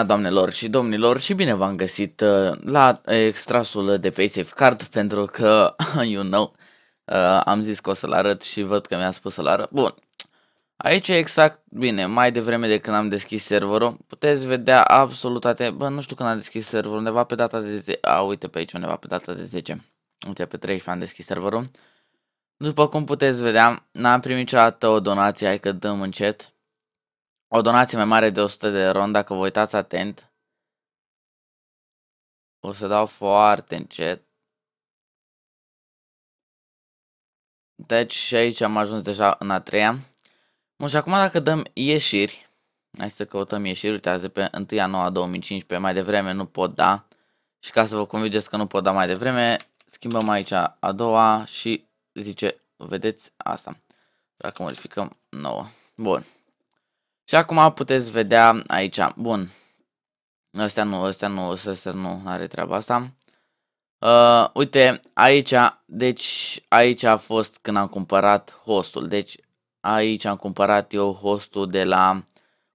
Bună doamnelor și domnilor și bine v-am găsit uh, la extrasul de pe Safe Card pentru că, you know, uh, am zis că o să-l arăt și văd că mi-a spus să-l arăt. Bun, aici e exact, bine, mai devreme de când am deschis serverul, puteți vedea absolut toate, bă, nu știu când am deschis serverul, undeva pe data de 10, a, uite pe aici, undeva pe data de 10, uite pe 13 am deschis serverul. După cum puteți vedea, n-am primit niciodată o donație, hai că dăm încet o donație mai mare de 100 de ron, dacă vă uitați atent. O să dau foarte încet. Deci și aici am ajuns deja în a treia. Bun, și acum dacă dăm ieșiri, hai să căutăm ieșiri, uitați de pe 1 ianuarie 2015, mai devreme nu pot da. Și ca să vă convingeți că nu pot da mai devreme, schimbăm aici a doua și zice, vedeți asta. Dacă modificăm nouă. Bun. Și acum puteți vedea aici. Bun. Astea nu, astea nu, astea nu nu are treaba asta. Uh, uite, aici, deci aici a fost când am cumpărat hostul. Deci aici am cumpărat eu hostul de la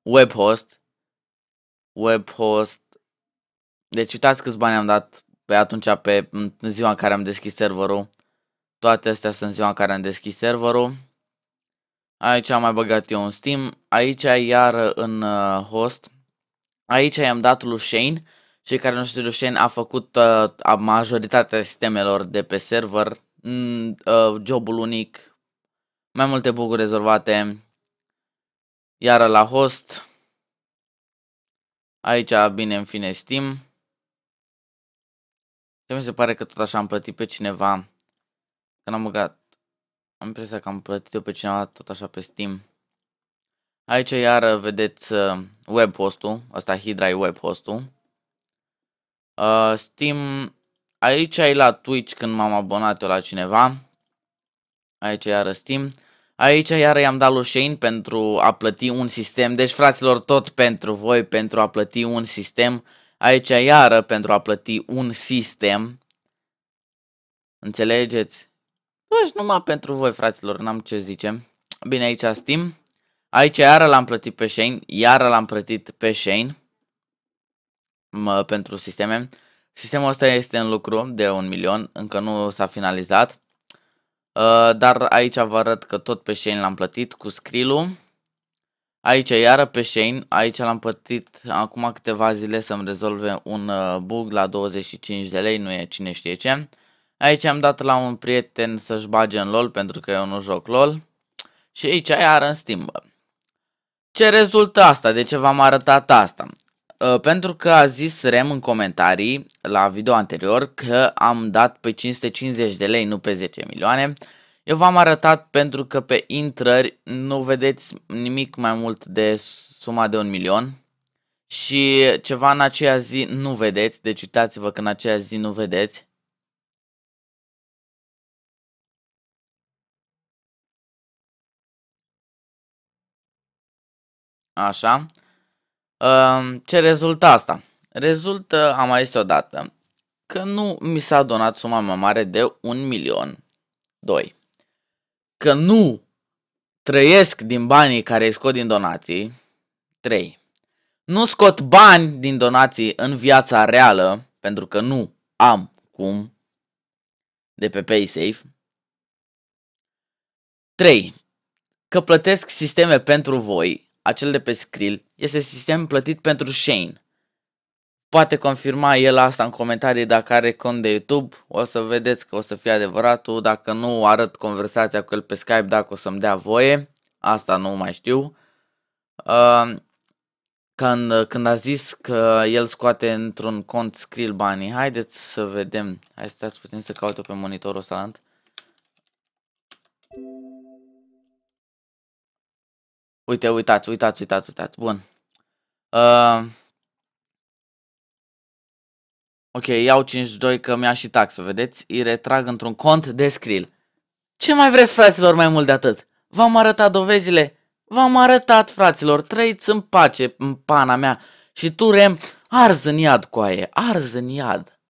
webhost. Webhost. Deci uitați câți bani am dat pe atunci, pe ziua în care am deschis serverul. Toate astea sunt ziua în care am deschis serverul. Aici am mai băgat eu un Steam. Aici iar în uh, host. Aici i-am dat lui Shane. Cei care nu știu lui Shane a făcut uh, majoritatea sistemelor de pe server. Mm, uh, jobul unic. Mai multe buguri rezolvate. Iar la host. Aici, bine, în fine, Steam. Ce mi se pare că tot așa am plătit pe cineva. Că n-am băgat. Am impresia că am plătit-o pe cineva tot așa pe Steam. Aici iar vedeți uh, web ul asta Hydra e web ul Uh, Steam, aici e la Twitch când m-am abonat eu la cineva. Aici iară Steam. Aici iară i-am dat lui Shane pentru a plăti un sistem. Deci fraților tot pentru voi, pentru a plăti un sistem. Aici iară pentru a plăti un sistem. Înțelegeți? Păi numai pentru voi, fraților, n-am ce zice. Bine, aici Steam. Aici iară l-am plătit pe Shane, iară l-am plătit pe Shane mă, pentru sisteme. Sistemul ăsta este în lucru de un milion, încă nu s-a finalizat. Uh, dar aici vă arăt că tot pe Shane l-am plătit cu scrilu. Aici iară pe Shane, aici l-am plătit acum câteva zile să-mi rezolve un uh, bug la 25 de lei, nu e cine știe ce. Aici am dat la un prieten să-și bage în LOL pentru că eu nu joc LOL. Și aici aia are în Steam. Bă. Ce rezultă asta? De ce v-am arătat asta? Ă, pentru că a zis Rem în comentarii la video anterior că am dat pe 550 de lei, nu pe 10 milioane. Eu v-am arătat pentru că pe intrări nu vedeți nimic mai mult de suma de un milion și ceva în aceea zi nu vedeți, deci uitați-vă că în aceea zi nu vedeți Așa. Ce rezultă asta? Rezultă, am mai zis odată, că nu mi s-a donat suma mai mare de 1 milion. 2. Că nu trăiesc din banii care îi scot din donații. 3. Nu scot bani din donații în viața reală, pentru că nu am cum de pe PaySafe. 3. Că plătesc sisteme pentru voi acel de pe Skrill, este sistem plătit pentru Shane. Poate confirma el asta în comentarii dacă are cont de YouTube, o să vedeți că o să fie adevăratul, dacă nu arăt conversația cu el pe Skype dacă o să-mi dea voie, asta nu mai știu. Uh, când, când a zis că el scoate într-un cont Skrill banii, haideți să vedem, hai stați puțin să caut pe monitorul ăsta Uite, uitați, uitați, uitați, uitați. Bun. Uh, ok, iau 52 că mi-a și taxă, vedeți? Îi retrag într-un cont de scril. Ce mai vreți, fraților, mai mult de atât? V-am arătat dovezile? V-am arătat, fraților, trăiți în pace în pana mea și tu, Rem, arz în iad, coaie, arz în iad.